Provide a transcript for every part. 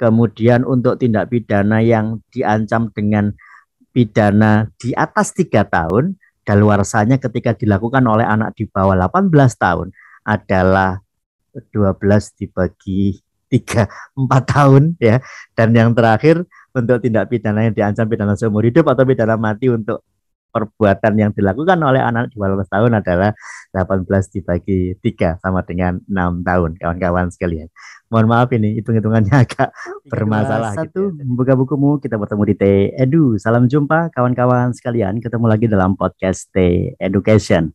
kemudian untuk tindak pidana yang diancam dengan pidana di atas tiga tahun dan luarsanya ketika dilakukan oleh anak di bawah 18 tahun adalah 12 dibagi 3 4 tahun ya dan yang terakhir untuk tindak pidana yang diancam pidana seumur hidup atau pidana mati untuk perbuatan yang dilakukan oleh anak 18 tahun adalah 18 dibagi 3 sama dengan 6 tahun kawan-kawan sekalian. Mohon maaf ini hitung-hitungannya agak bermasalah gitu ya. satu, gitu. Membuka bukumu kita bertemu di T Edu. Salam jumpa kawan-kawan sekalian. Ketemu lagi dalam podcast T e Education.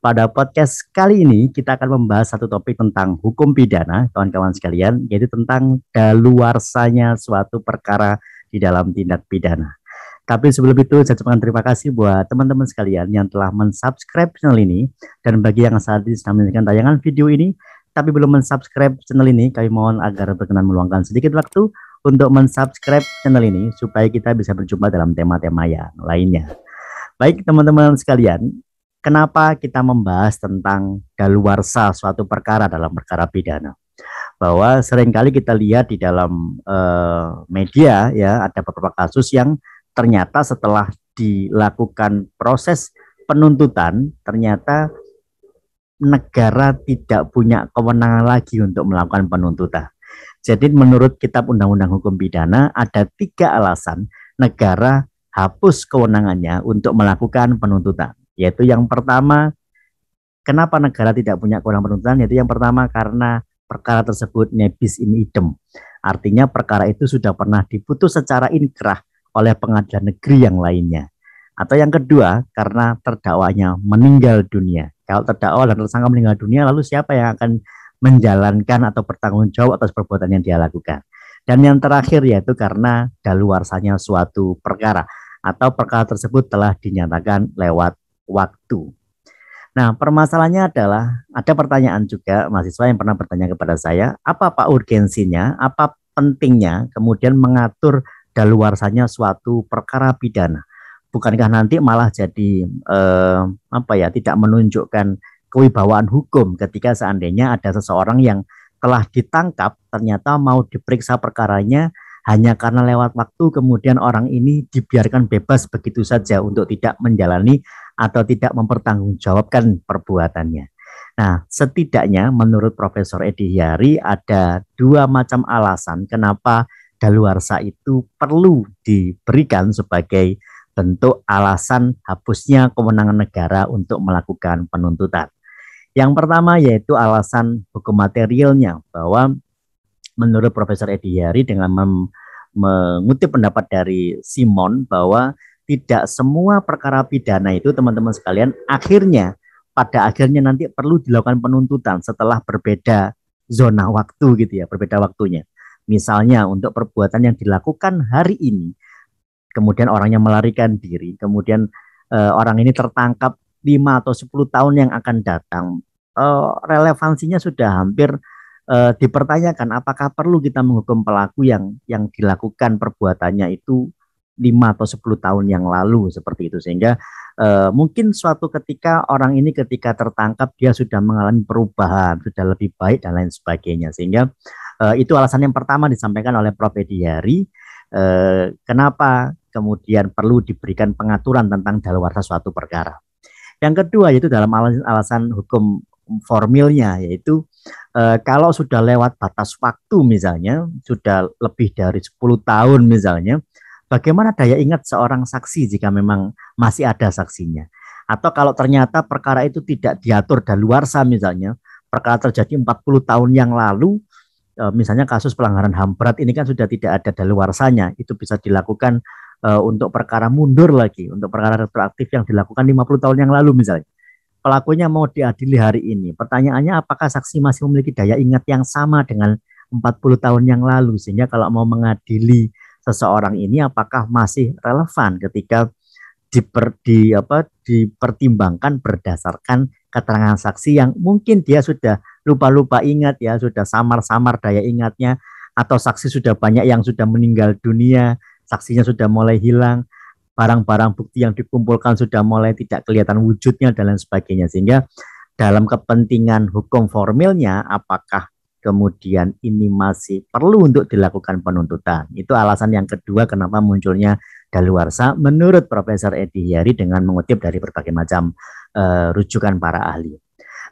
Pada podcast kali ini kita akan membahas satu topik tentang hukum pidana kawan-kawan sekalian yaitu tentang daluarsanya suatu perkara di dalam tindak pidana tapi sebelum itu saya ucapkan terima kasih buat teman-teman sekalian yang telah mensubscribe channel ini dan bagi yang saat ini sedang menyaksikan tayangan video ini tapi belum mensubscribe channel ini, kami mohon agar berkenan meluangkan sedikit waktu untuk mensubscribe channel ini supaya kita bisa berjumpa dalam tema-tema yang lainnya. Baik teman-teman sekalian, kenapa kita membahas tentang daluarsa suatu perkara dalam perkara pidana? Bahwa seringkali kita lihat di dalam uh, media ya ada beberapa kasus yang ternyata setelah dilakukan proses penuntutan ternyata negara tidak punya kewenangan lagi untuk melakukan penuntutan. Jadi menurut Kitab Undang-Undang Hukum Pidana ada tiga alasan negara hapus kewenangannya untuk melakukan penuntutan. Yaitu yang pertama, kenapa negara tidak punya kewenangan penuntutan? Yaitu yang pertama karena perkara tersebut nebis in idem. Artinya perkara itu sudah pernah diputus secara inkrah oleh pengadilan negeri yang lainnya. Atau yang kedua, karena terdakwanya meninggal dunia. Kalau terdakwa dan tersangka meninggal dunia, lalu siapa yang akan menjalankan atau bertanggung jawab atas perbuatan yang dia lakukan? Dan yang terakhir yaitu karena daluarsanya suatu perkara atau perkara tersebut telah dinyatakan lewat waktu. Nah, permasalahannya adalah ada pertanyaan juga mahasiswa yang pernah bertanya kepada saya, apa pak urgensinya, apa pentingnya kemudian mengatur daluarsanya suatu perkara pidana. Bukankah nanti malah jadi eh, apa ya tidak menunjukkan kewibawaan hukum ketika seandainya ada seseorang yang telah ditangkap ternyata mau diperiksa perkaranya hanya karena lewat waktu kemudian orang ini dibiarkan bebas begitu saja untuk tidak menjalani atau tidak mempertanggungjawabkan perbuatannya. Nah, setidaknya menurut Profesor Edi Hiari ada dua macam alasan kenapa kadaluarsa itu perlu diberikan sebagai bentuk alasan hapusnya kewenangan negara untuk melakukan penuntutan. Yang pertama yaitu alasan hukum materialnya bahwa menurut Profesor Edi Yari dengan mengutip pendapat dari Simon bahwa tidak semua perkara pidana itu teman-teman sekalian akhirnya pada akhirnya nanti perlu dilakukan penuntutan setelah berbeda zona waktu gitu ya, berbeda waktunya. Misalnya untuk perbuatan yang dilakukan hari ini, kemudian orangnya melarikan diri, kemudian uh, orang ini tertangkap 5 atau 10 tahun yang akan datang. uh, relevansinya sudah hampir uh, dipertanyakan apakah perlu kita menghukum pelaku yang yang dilakukan perbuatannya itu lima atau sepuluh tahun yang lalu seperti itu sehingga eh, mungkin suatu ketika orang ini ketika tertangkap dia sudah mengalami perubahan sudah lebih baik dan lain sebagainya sehingga eh, itu alasan yang pertama disampaikan oleh Prof Ediyari eh, kenapa kemudian perlu diberikan pengaturan tentang daluwarsa suatu perkara yang kedua yaitu dalam alasan, alasan hukum formilnya yaitu e, kalau sudah lewat batas waktu misalnya sudah lebih dari 10 tahun misalnya bagaimana daya ingat seorang saksi jika memang masih ada saksinya? Atau kalau ternyata perkara itu tidak diatur dan luar sah misalnya, perkara terjadi 40 tahun yang lalu, eh, misalnya kasus pelanggaran HAM berat ini kan sudah tidak ada dan luar sahnya, itu bisa dilakukan eh, untuk perkara mundur lagi, untuk perkara retroaktif yang dilakukan 50 tahun yang lalu misalnya. Pelakunya mau diadili hari ini. Pertanyaannya apakah saksi masih memiliki daya ingat yang sama dengan 40 tahun yang lalu sehingga kalau mau mengadili seseorang ini apakah masih relevan ketika diper, di apa dipertimbangkan berdasarkan keterangan saksi yang mungkin dia sudah lupa-lupa ingat ya, sudah samar-samar daya ingatnya atau saksi sudah banyak yang sudah meninggal dunia, saksinya sudah mulai hilang, barang-barang bukti yang dikumpulkan sudah mulai tidak kelihatan wujudnya dan lain sebagainya sehingga dalam kepentingan hukum formilnya apakah kemudian ini masih perlu untuk dilakukan penuntutan. Itu alasan yang kedua kenapa munculnya daluarsa menurut Profesor Edi Hiari dengan mengutip dari berbagai macam uh, rujukan para ahli.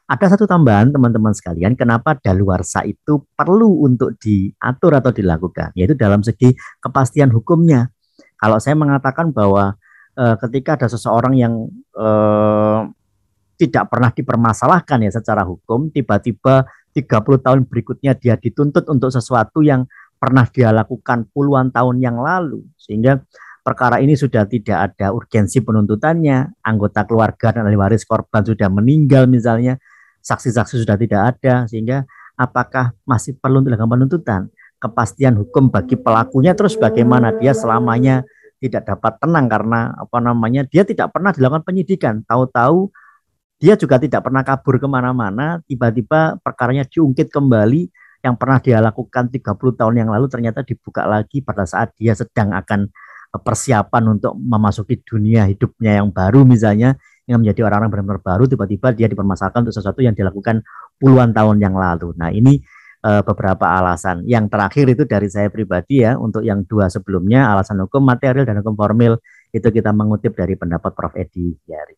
Ada satu tambahan teman-teman sekalian kenapa daluarsa itu perlu untuk diatur atau dilakukan yaitu dalam segi kepastian hukumnya. Kalau saya mengatakan bahwa e, ketika ada seseorang yang e, tidak pernah dipermasalahkan ya secara hukum tiba-tiba 30 tahun berikutnya dia dituntut untuk sesuatu yang pernah dia lakukan puluhan tahun yang lalu sehingga perkara ini sudah tidak ada urgensi penuntutannya anggota keluarga dan ahli waris korban sudah meninggal misalnya saksi-saksi sudah tidak ada sehingga apakah masih perlu dilakukan penuntutan kepastian hukum bagi pelakunya terus bagaimana dia selamanya tidak dapat tenang karena apa namanya dia tidak pernah dilakukan penyidikan tahu-tahu dia juga tidak pernah kabur kemana-mana, tiba-tiba perkaranya diungkit kembali yang pernah dia lakukan 30 tahun yang lalu ternyata dibuka lagi pada saat dia sedang akan eh, persiapan untuk memasuki dunia hidupnya yang baru misalnya yang menjadi orang-orang benar-benar baru tiba-tiba dia dipermasalahkan untuk sesuatu yang dilakukan puluhan tahun yang lalu. Nah, ini eh, beberapa alasan. Yang terakhir itu dari saya pribadi ya untuk yang dua sebelumnya alasan hukum material dan hukum formil itu kita mengutip dari pendapat Prof Edi Yari.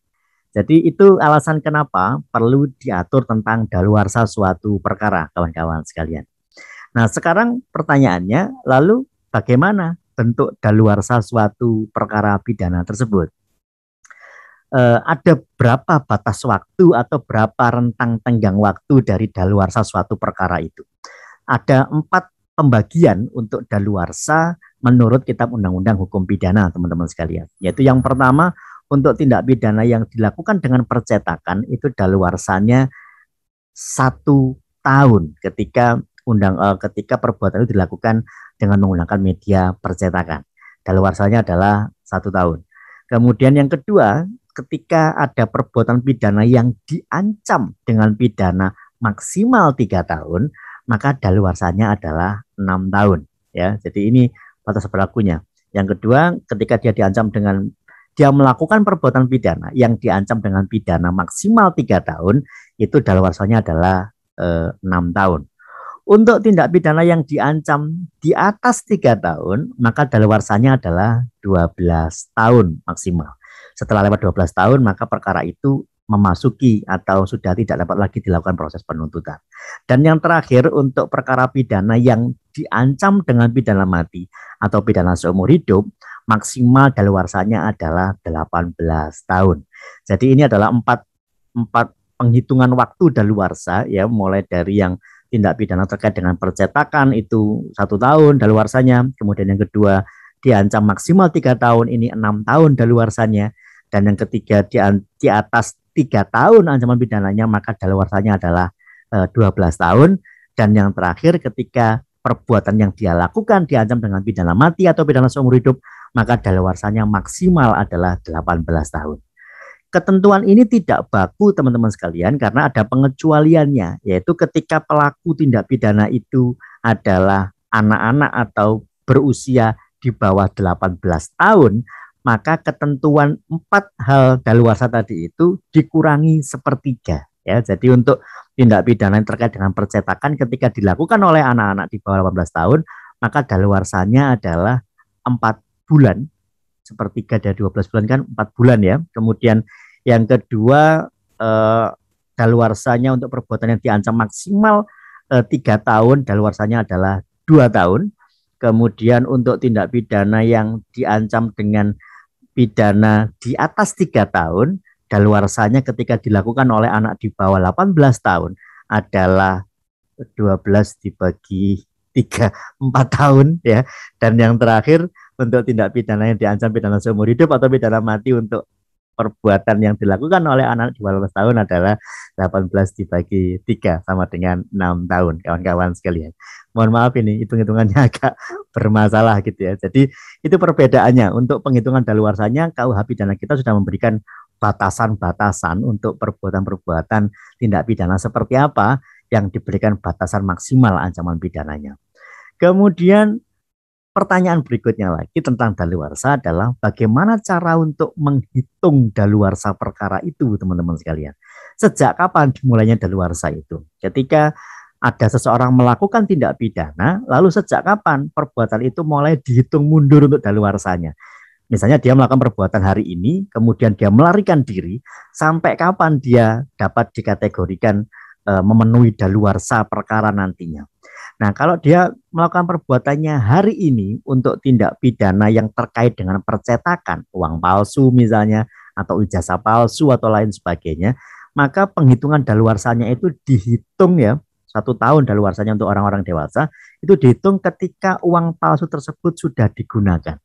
Jadi itu alasan kenapa perlu diatur tentang daluarsa suatu perkara, kawan-kawan sekalian. Nah, sekarang pertanyaannya, lalu bagaimana bentuk daluarsa suatu perkara pidana tersebut? E, ada berapa batas waktu atau berapa rentang tenggang waktu dari daluarsa suatu perkara itu? Ada empat pembagian untuk daluarsa menurut Kitab Undang-Undang Hukum Pidana, teman-teman sekalian. Yaitu yang pertama untuk tindak pidana yang dilakukan dengan percetakan itu daluarsanya satu tahun ketika undang uh, ketika perbuatan itu dilakukan dengan menggunakan media percetakan. Daluarsanya adalah satu tahun. Kemudian yang kedua, ketika ada perbuatan pidana yang diancam dengan pidana maksimal tiga tahun, maka daluarsanya adalah enam tahun. Ya, jadi ini batas berlakunya. Yang kedua, ketika dia diancam dengan dia melakukan perbuatan pidana yang diancam dengan pidana maksimal tiga tahun, itu dalawarsannya adalah eh, enam tahun. Untuk tindak pidana yang diancam di atas tiga tahun, maka dalawarsanya adalah dua belas tahun maksimal. Setelah lewat dua belas tahun, maka perkara itu memasuki atau sudah tidak dapat lagi dilakukan proses penuntutan. Dan yang terakhir untuk perkara pidana yang diancam dengan pidana mati atau pidana seumur hidup, maksimal daluarsanya adalah 18 tahun. Jadi ini adalah empat empat penghitungan waktu daluarsa ya mulai dari yang tindak pidana terkait dengan percetakan itu satu tahun daluarsanya, kemudian yang kedua diancam maksimal tiga tahun ini enam tahun daluarsanya dan yang ketiga di, atas tiga tahun ancaman pidananya maka daluarsanya adalah e, eh, 12 tahun dan yang terakhir ketika perbuatan yang dia lakukan diancam dengan pidana mati atau pidana seumur hidup maka dalawarsanya maksimal adalah 18 tahun. Ketentuan ini tidak baku teman-teman sekalian karena ada pengecualiannya yaitu ketika pelaku tindak pidana itu adalah anak-anak atau berusia di bawah 18 tahun maka ketentuan empat hal daluarsa tadi itu dikurangi sepertiga ya. Jadi untuk tindak pidana yang terkait dengan percetakan ketika dilakukan oleh anak-anak di bawah 18 tahun, maka daluarsanya adalah empat bulan, sepertiga dari 12 bulan kan 4 bulan ya. Kemudian yang kedua eh, daluarsanya untuk perbuatan yang diancam maksimal eh, tiga 3 tahun, daluarsanya adalah dua tahun. Kemudian untuk tindak pidana yang diancam dengan pidana di atas tiga tahun, daluarsanya ketika dilakukan oleh anak di bawah 18 tahun adalah 12 dibagi 3 4 tahun ya. Dan yang terakhir untuk tindak pidana yang diancam pidana seumur hidup atau pidana mati untuk perbuatan yang dilakukan oleh anak di bawah tahun adalah 18 dibagi 3 sama dengan 6 tahun kawan-kawan sekalian. Mohon maaf ini hitung-hitungannya agak bermasalah gitu ya. Jadi itu perbedaannya untuk penghitungan daluarsanya KUH pidana kita sudah memberikan batasan-batasan untuk perbuatan-perbuatan tindak pidana seperti apa yang diberikan batasan maksimal ancaman pidananya. Kemudian pertanyaan berikutnya lagi tentang daluarsa adalah bagaimana cara untuk menghitung daluarsa perkara itu, teman-teman sekalian. Sejak kapan dimulainya daluarsa itu? Ketika ada seseorang melakukan tindak pidana, lalu sejak kapan perbuatan itu mulai dihitung mundur untuk daluarsanya? Misalnya dia melakukan perbuatan hari ini, kemudian dia melarikan diri, sampai kapan dia dapat dikategorikan e, memenuhi daluarsa perkara nantinya? Nah, kalau dia melakukan perbuatannya hari ini untuk tindak pidana yang terkait dengan percetakan uang palsu misalnya atau ijazah palsu atau lain sebagainya, maka penghitungan daluarsanya itu dihitung ya satu tahun daluarsanya untuk orang-orang dewasa itu dihitung ketika uang palsu tersebut sudah digunakan.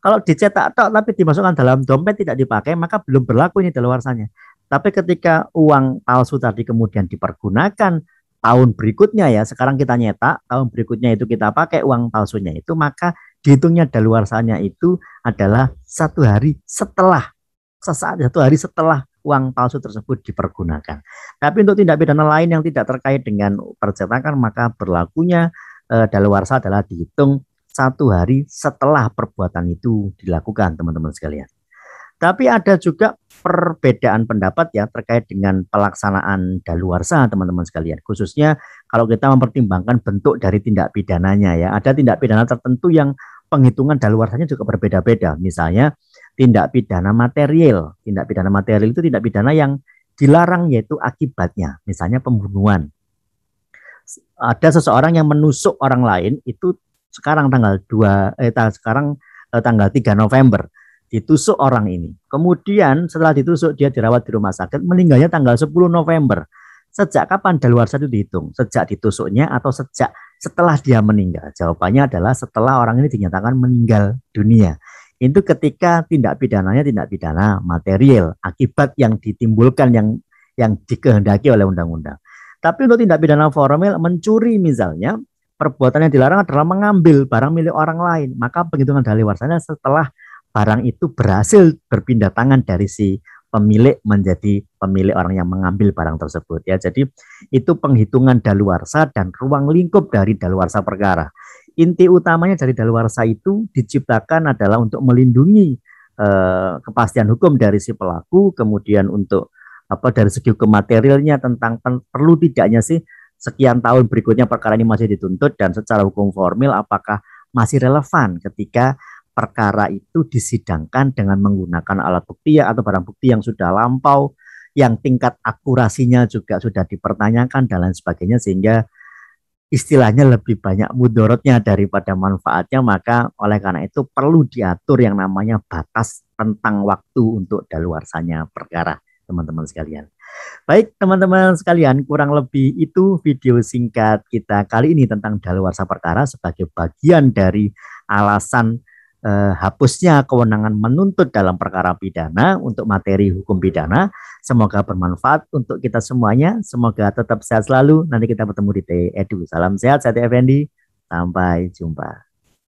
Kalau dicetak tok tapi dimasukkan dalam dompet tidak dipakai maka belum berlaku ini daluarsanya. Tapi ketika uang palsu tadi kemudian dipergunakan tahun berikutnya ya, sekarang kita nyetak, tahun berikutnya itu kita pakai uang palsunya itu, maka dihitungnya daluarsanya itu adalah satu hari setelah sesaat satu hari setelah uang palsu tersebut dipergunakan. Tapi untuk tindak pidana lain yang tidak terkait dengan percetakan maka berlakunya e, daluarsa adalah dihitung satu hari setelah perbuatan itu dilakukan teman-teman sekalian. Tapi ada juga perbedaan pendapat ya terkait dengan pelaksanaan daluarsa teman-teman sekalian. Khususnya kalau kita mempertimbangkan bentuk dari tindak pidananya ya. Ada tindak pidana tertentu yang penghitungan daluarsanya juga berbeda-beda. Misalnya tindak pidana material. Tindak pidana material itu tindak pidana yang dilarang yaitu akibatnya. Misalnya pembunuhan. Ada seseorang yang menusuk orang lain itu sekarang tanggal 2 eh sekarang eh, tanggal 3 November ditusuk orang ini. Kemudian setelah ditusuk dia dirawat di rumah sakit, meninggalnya tanggal 10 November. Sejak kapan daluarsa satu dihitung? Sejak ditusuknya atau sejak setelah dia meninggal? Jawabannya adalah setelah orang ini dinyatakan meninggal dunia. Itu ketika tindak pidananya tindak pidana material, akibat yang ditimbulkan yang yang dikehendaki oleh undang-undang. Tapi untuk tindak pidana formal mencuri misalnya perbuatan yang dilarang adalah mengambil barang milik orang lain. Maka penghitungan dari warisanya setelah barang itu berhasil berpindah tangan dari si pemilik menjadi pemilik orang yang mengambil barang tersebut ya. Jadi itu penghitungan daluarsa dan ruang lingkup dari daluarsa perkara. Inti utamanya dari daluarsa itu diciptakan adalah untuk melindungi eh, kepastian hukum dari si pelaku, kemudian untuk apa dari segi hukum tentang pen, perlu tidaknya sih sekian tahun berikutnya perkara ini masih dituntut dan secara hukum formil apakah masih relevan ketika perkara itu disidangkan dengan menggunakan alat bukti ya, atau barang bukti yang sudah lampau, yang tingkat akurasinya juga sudah dipertanyakan dan lain sebagainya sehingga istilahnya lebih banyak mudorotnya daripada manfaatnya maka oleh karena itu perlu diatur yang namanya batas tentang waktu untuk daluarsanya perkara teman-teman sekalian. Baik teman-teman sekalian kurang lebih itu video singkat kita kali ini tentang daluarsa perkara sebagai bagian dari alasan eh, hapusnya kewenangan menuntut dalam perkara pidana untuk materi hukum pidana. Semoga bermanfaat untuk kita semuanya. Semoga tetap sehat selalu. Nanti kita bertemu di TEDU. Salam sehat, saya Effendi. Sampai jumpa.